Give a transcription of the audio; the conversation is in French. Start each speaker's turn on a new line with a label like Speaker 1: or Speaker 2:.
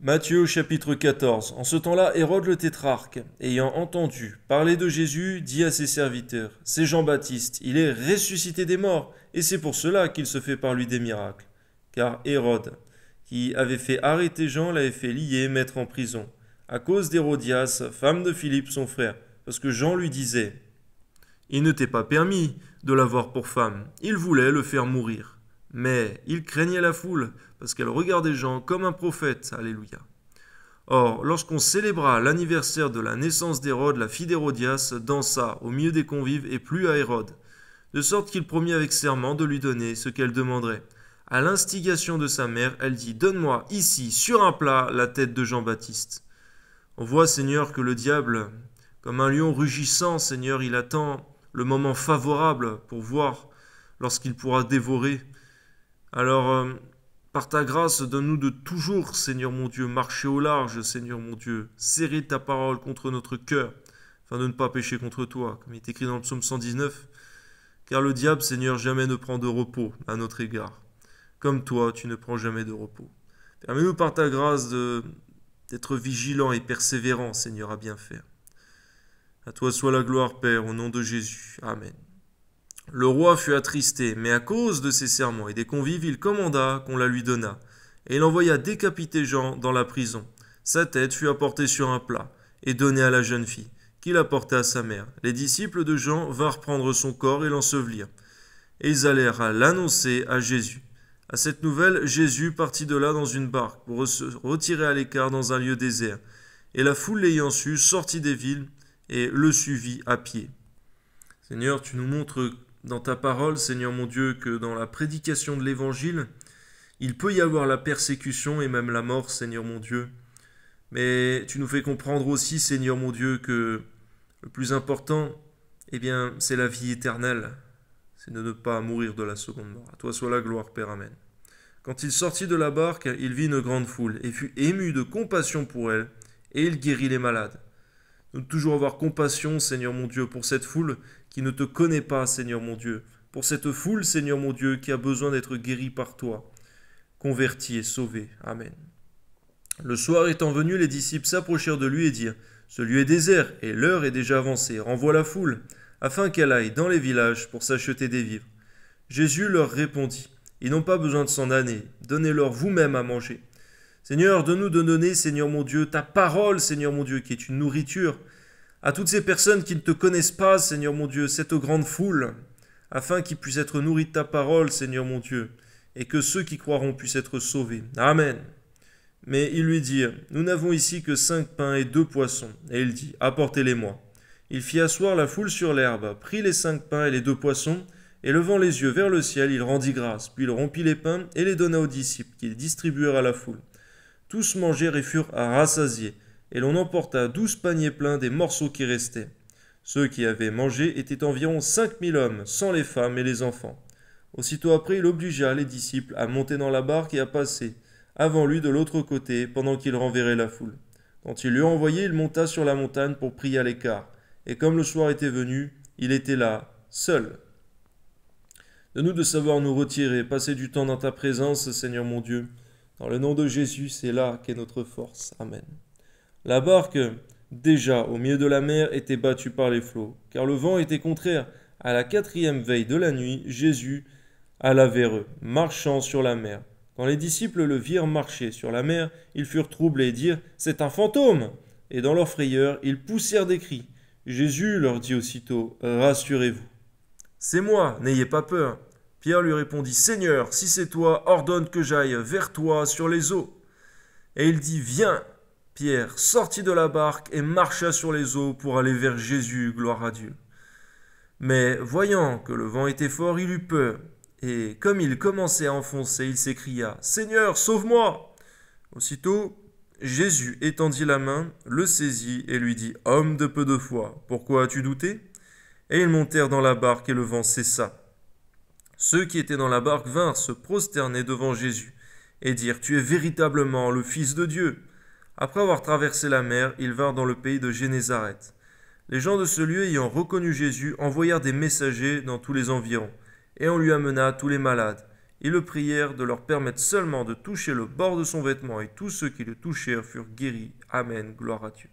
Speaker 1: Matthieu chapitre 14 En ce temps-là, Hérode le tétrarque, ayant entendu parler de Jésus, dit à ses serviteurs, C'est Jean-Baptiste, il est ressuscité des morts, et c'est pour cela qu'il se fait par lui des miracles. Car Hérode, qui avait fait arrêter Jean, l'avait fait lier et mettre en prison, à cause d'Hérodias, femme de Philippe son frère, parce que Jean lui disait, Il ne t'est pas permis de l'avoir pour femme, il voulait le faire mourir. Mais il craignait la foule, parce qu'elle regardait Jean comme un prophète. Alléluia. Or, lorsqu'on célébra l'anniversaire de la naissance d'Hérode, la fille d'Hérodias dansa au milieu des convives et plut à Hérode, de sorte qu'il promit avec serment de lui donner ce qu'elle demanderait. À l'instigation de sa mère, elle dit Donne-moi ici, sur un plat, la tête de Jean-Baptiste. On voit, Seigneur, que le diable, comme un lion rugissant, Seigneur, il attend le moment favorable pour voir lorsqu'il pourra dévorer alors, euh, par ta grâce, donne-nous de toujours, Seigneur mon Dieu, marcher au large, Seigneur mon Dieu, serrer ta parole contre notre cœur, afin de ne pas pécher contre toi, comme il est écrit dans le psaume 119. Car le diable, Seigneur, jamais ne prend de repos à notre égard. Comme toi, tu ne prends jamais de repos. Permets-nous par ta grâce d'être vigilant et persévérant, Seigneur, à bien faire. A toi soit la gloire, Père, au nom de Jésus. Amen. Le roi fut attristé, mais à cause de ses serments et des convives, il commanda qu'on la lui donnât. Et il envoya décapiter Jean dans la prison. Sa tête fut apportée sur un plat et donnée à la jeune fille, qui l'apporta à sa mère. Les disciples de Jean vinrent prendre son corps et l'ensevelir. Et ils allèrent l'annoncer à Jésus. À cette nouvelle, Jésus partit de là dans une barque pour se retirer à l'écart dans un lieu désert. Et la foule l'ayant su, sortit des villes et le suivit à pied. Seigneur, tu nous montres dans ta parole, Seigneur mon Dieu, que dans la prédication de l'Évangile, il peut y avoir la persécution et même la mort, Seigneur mon Dieu. Mais tu nous fais comprendre aussi, Seigneur mon Dieu, que le plus important, eh bien, c'est la vie éternelle. C'est de ne pas mourir de la seconde mort. À toi soit la gloire, Père. Amen. Quand il sortit de la barque, il vit une grande foule et fut ému de compassion pour elle, et il guérit les malades de toujours avoir compassion, Seigneur mon Dieu, pour cette foule qui ne te connaît pas, Seigneur mon Dieu, pour cette foule, Seigneur mon Dieu, qui a besoin d'être guérie par toi, convertie et sauvée. Amen. Le soir étant venu, les disciples s'approchèrent de lui et dirent Ce lieu est désert, et l'heure est déjà avancée, renvoie la foule, afin qu'elle aille dans les villages pour s'acheter des vivres. Jésus leur répondit Ils n'ont pas besoin de s'en aller, donnez-leur vous-même à manger. Seigneur, donne-nous de donner, Seigneur mon Dieu, ta parole, Seigneur mon Dieu, qui est une nourriture, à toutes ces personnes qui ne te connaissent pas, Seigneur mon Dieu, cette grande foule, afin qu'ils puissent être nourris de ta parole, Seigneur mon Dieu, et que ceux qui croiront puissent être sauvés. Amen. Mais il lui dit, Nous n'avons ici que cinq pains et deux poissons. Et il dit, Apportez-les-moi. Il fit asseoir la foule sur l'herbe, prit les cinq pains et les deux poissons, et levant les yeux vers le ciel, il rendit grâce, puis il rompit les pains et les donna aux disciples, qu'ils distribuèrent à la foule. Tous mangèrent et furent rassasiés, et l'on emporta douze paniers pleins des morceaux qui restaient. Ceux qui avaient mangé étaient environ cinq mille hommes, sans les femmes et les enfants. Aussitôt après, il obligea les disciples à monter dans la barque et à passer avant lui de l'autre côté, pendant qu'il renverrait la foule. Quand il lui envoyé, il monta sur la montagne pour prier à l'écart. Et comme le soir était venu, il était là, seul. De nous de savoir nous retirer, passer du temps dans ta présence, Seigneur mon Dieu, dans le nom de Jésus, c'est là qu'est notre force. Amen. La barque, déjà au milieu de la mer, était battue par les flots, car le vent était contraire. À la quatrième veille de la nuit, Jésus alla vers eux, marchant sur la mer. Quand les disciples le virent marcher sur la mer, ils furent troublés et dirent C'est un fantôme Et dans leur frayeur, ils poussèrent des cris. Jésus leur dit aussitôt Rassurez-vous, c'est moi, n'ayez pas peur. Pierre lui répondit, Seigneur, si c'est toi, ordonne que j'aille vers toi sur les eaux. Et il dit, Viens. Pierre sortit de la barque et marcha sur les eaux pour aller vers Jésus, gloire à Dieu. Mais voyant que le vent était fort, il eut peur, et comme il commençait à enfoncer, il s'écria, Seigneur, sauve-moi. Aussitôt, Jésus étendit la main, le saisit et lui dit, Homme de peu de foi, pourquoi as-tu douté Et ils montèrent dans la barque et le vent cessa ceux qui étaient dans la barque vinrent se prosterner devant Jésus et dirent « Tu es véritablement le Fils de Dieu. Après avoir traversé la mer, ils vinrent dans le pays de Génézareth. Les gens de ce lieu ayant reconnu Jésus envoyèrent des messagers dans tous les environs, et on lui amena tous les malades. Ils le prièrent de leur permettre seulement de toucher le bord de son vêtement, et tous ceux qui le touchèrent furent guéris. Amen, gloire à Dieu.